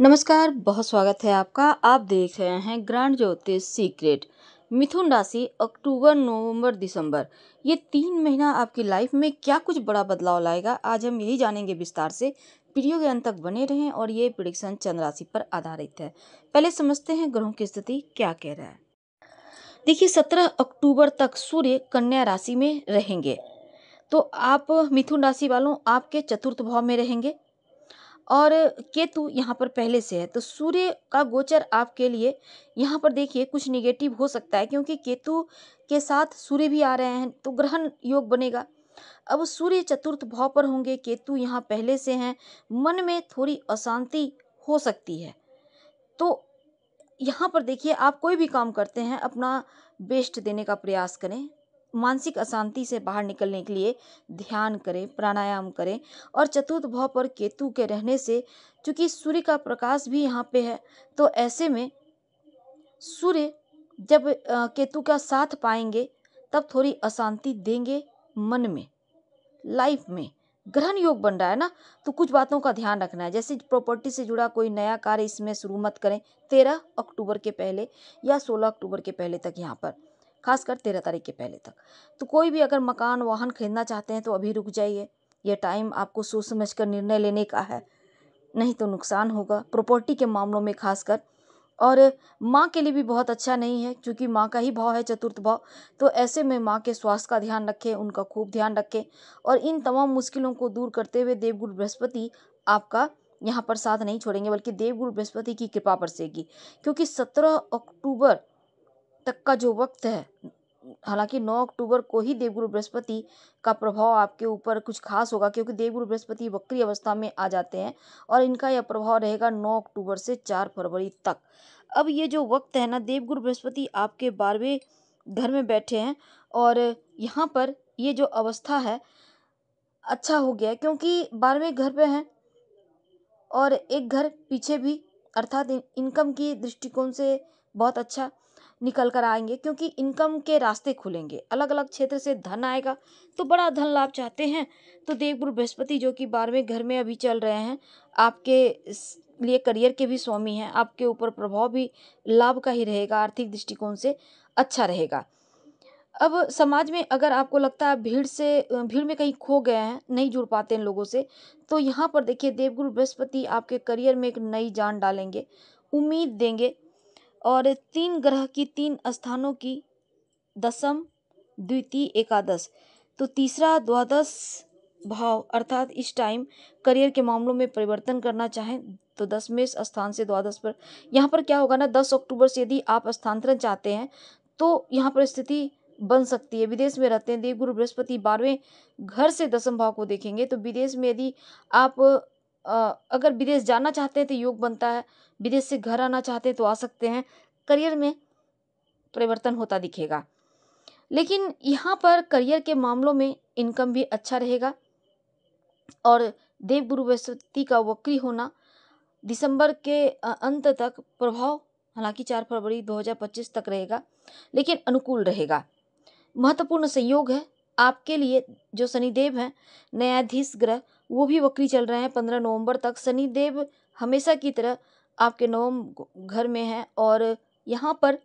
नमस्कार बहुत स्वागत है आपका आप देख रहे हैं ग्रांड ज्योतिष सीक्रेट मिथुन राशि अक्टूबर नवंबर दिसंबर ये तीन महीना आपकी लाइफ में क्या कुछ बड़ा बदलाव लाएगा आज हम यही जानेंगे विस्तार से पीढ़ियों के अंत तक बने रहें और ये प्रिडिक्शन चंद्र राशि पर आधारित है पहले समझते हैं ग्रहों की स्थिति क्या कह रहा है देखिए सत्रह अक्टूबर तक सूर्य कन्या राशि में रहेंगे तो आप मिथुन राशि वालों आपके चतुर्थ भाव में रहेंगे और केतु यहाँ पर पहले से है तो सूर्य का गोचर आपके लिए यहाँ पर देखिए कुछ निगेटिव हो सकता है क्योंकि केतु के साथ सूर्य भी आ रहे हैं तो ग्रहण योग बनेगा अब सूर्य चतुर्थ भाव पर होंगे केतु यहाँ पहले से हैं मन में थोड़ी अशांति हो सकती है तो यहाँ पर देखिए आप कोई भी काम करते हैं अपना बेस्ट देने का प्रयास करें मानसिक अशांति से बाहर निकलने के लिए ध्यान करें प्राणायाम करें और चतुर्थ भाव पर केतु के रहने से चूँकि सूर्य का प्रकाश भी यहाँ पे है तो ऐसे में सूर्य जब केतु का साथ पाएंगे तब थोड़ी अशांति देंगे मन में लाइफ में ग्रहण योग बन रहा है ना तो कुछ बातों का ध्यान रखना है जैसे प्रॉपर्टी से जुड़ा कोई नया कार्य इसमें शुरू मत करें तेरह अक्टूबर के पहले या सोलह अक्टूबर के पहले तक यहाँ पर खासकर तेरह तारीख के पहले तक तो कोई भी अगर मकान वाहन खरीदना चाहते हैं तो अभी रुक जाइए यह टाइम आपको सोच समझ कर निर्णय लेने का है नहीं तो नुकसान होगा प्रॉपर्टी के मामलों में खासकर और माँ के लिए भी बहुत अच्छा नहीं है क्योंकि माँ का ही भाव है चतुर्थ भाव तो ऐसे में माँ के स्वास्थ्य का ध्यान रखें उनका खूब ध्यान रखें और इन तमाम मुश्किलों को दूर करते हुए देवगुरु बृहस्पति आपका यहाँ पर साथ नहीं छोड़ेंगे बल्कि देवगुरु बृहस्पति की कृपा बरसेगी क्योंकि सत्रह अक्टूबर तक का जो वक्त है हालांकि नौ अक्टूबर को ही देवगुरु बृहस्पति का प्रभाव आपके ऊपर कुछ खास होगा क्योंकि देवगुरु बृहस्पति वक्री अवस्था में आ जाते हैं और इनका यह प्रभाव रहेगा नौ अक्टूबर से चार फरवरी तक अब ये जो वक्त है ना देवगुरु बृहस्पति आपके बारहवें घर में बैठे हैं और यहाँ पर ये जो अवस्था है अच्छा हो गया क्योंकि बारहवें घर पे हैं और एक घर पीछे भी अर्थात इनकम की दृष्टिकोण से बहुत अच्छा निकल कर आएंगे क्योंकि इनकम के रास्ते खुलेंगे अलग अलग क्षेत्र से धन आएगा तो बड़ा धन लाभ चाहते हैं तो देवगुरु बृहस्पति जो कि बारहवें घर में अभी चल रहे हैं आपके लिए करियर के भी स्वामी हैं आपके ऊपर प्रभाव भी लाभ का ही रहेगा आर्थिक दृष्टिकोण से अच्छा रहेगा अब समाज में अगर आपको लगता है भीड़ से भीड़ में कहीं खो गए हैं नहीं जुड़ पाते हैं लोगों से तो यहाँ पर देखिए देवगुरु बृहस्पति आपके करियर में एक नई जान डालेंगे उम्मीद देंगे और तीन ग्रह की तीन स्थानों की दशम द्वितीय एकादश तो तीसरा द्वादश भाव अर्थात इस टाइम करियर के मामलों में परिवर्तन करना चाहें तो दसवें स्थान से द्वादश पर यहाँ पर क्या होगा ना दस अक्टूबर से यदि आप स्थानांतरण चाहते हैं तो यहाँ पर स्थिति बन सकती है विदेश में रहते हैं देवगुरु बृहस्पति बारहवें घर से दसम भाव को देखेंगे तो विदेश में यदि आप अगर विदेश जाना चाहते हैं तो योग बनता है विदेश से घर आना चाहते हैं तो आ सकते हैं करियर में परिवर्तन होता दिखेगा लेकिन यहाँ पर करियर के मामलों में इनकम भी अच्छा रहेगा और देव गुरु बृहस्पति का वक्री होना दिसंबर के अंत तक प्रभाव हालांकि चार फरवरी 2025 तक रहेगा लेकिन अनुकूल रहेगा महत्वपूर्ण सहयोग है आपके लिए जो शनिदेव हैं न्यायाधीश ग्रह वो भी वक्री चल रहे हैं पंद्रह नवंबर तक शनिदेव हमेशा की तरह आपके नवम घर में हैं और यहाँ पर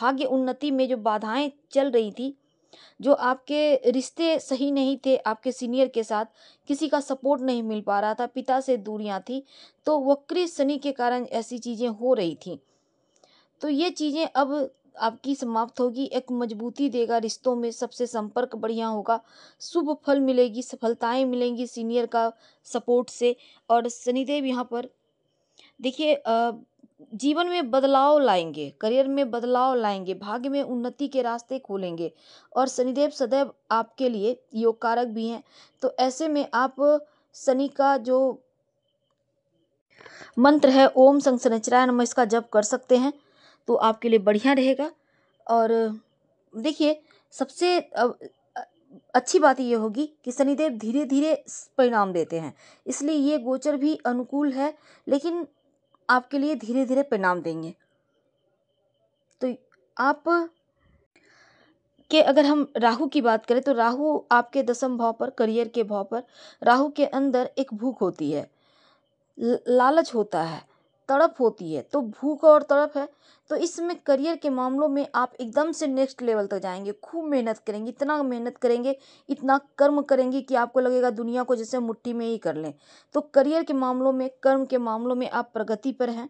भाग्य उन्नति में जो बाधाएं चल रही थी जो आपके रिश्ते सही नहीं थे आपके सीनियर के साथ किसी का सपोर्ट नहीं मिल पा रहा था पिता से दूरियां थी तो वक्री शनि के कारण ऐसी चीज़ें हो रही थी तो ये चीज़ें अब आपकी समाप्त होगी एक मजबूती देगा रिश्तों में सबसे संपर्क बढ़िया होगा शुभ फल मिलेगी सफलताएं मिलेंगी सीनियर का सपोर्ट से और शनिदेव यहाँ पर देखिए जीवन में बदलाव लाएंगे करियर में बदलाव लाएंगे भाग्य में उन्नति के रास्ते खोलेंगे और शनिदेव सदैव आपके लिए योग कारक भी हैं तो ऐसे में आप शनि का जो मंत्र है ओम संसनचराय नम इसका जप कर सकते हैं तो आपके लिए बढ़िया रहेगा और देखिए सबसे अच्छी बात ये होगी कि शनिदेव धीरे धीरे परिणाम देते हैं इसलिए ये गोचर भी अनुकूल है लेकिन आपके लिए धीरे धीरे परिणाम देंगे तो आप के अगर हम राहु की बात करें तो राहु आपके दसम भाव पर करियर के भाव पर राहु के अंदर एक भूख होती है लालच होता है तड़प होती है तो भूख और तड़प है तो इसमें करियर के मामलों में आप एकदम से नेक्स्ट लेवल तक जाएंगे खूब मेहनत करेंगे इतना मेहनत करेंगे इतना कर्म करेंगे कि आपको लगेगा दुनिया को जैसे मुट्ठी में ही कर लें तो करियर के मामलों में कर्म के मामलों में आप प्रगति पर हैं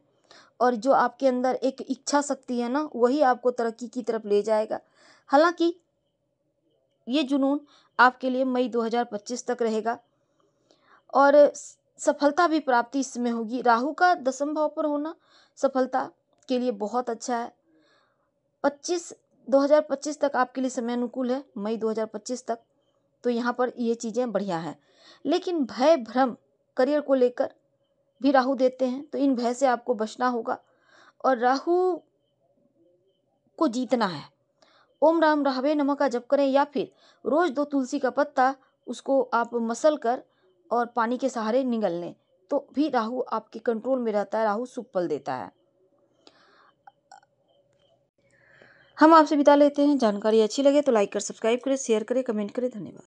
और जो आपके अंदर एक इच्छा शक्ति है ना वही आपको तरक्की की तरफ ले जाएगा हालांकि ये जुनून आपके लिए मई 2025 तक रहेगा और सफलता भी प्राप्ति इसमें होगी राहु का दसम भाव पर होना सफलता के लिए बहुत अच्छा है पच्चीस 2025 तक आपके लिए समय अनुकूल है मई 2025 तक तो यहाँ पर ये चीज़ें बढ़िया हैं लेकिन भय भ्रम करियर को लेकर भी राहु देते हैं तो इन भय से आपको बचना होगा और राहु को जीतना है ओम राम राहवे नमक का जप करें या फिर रोज़ दो तुलसी का पत्ता उसको आप मसल कर और पानी के सहारे निगल लें तो भी राहु आपके कंट्रोल में रहता है राहु शुभ फल देता है हम आपसे बिता लेते हैं जानकारी अच्छी लगे तो लाइक कर सब्सक्राइब करें शेयर करें कमेंट करें धन्यवाद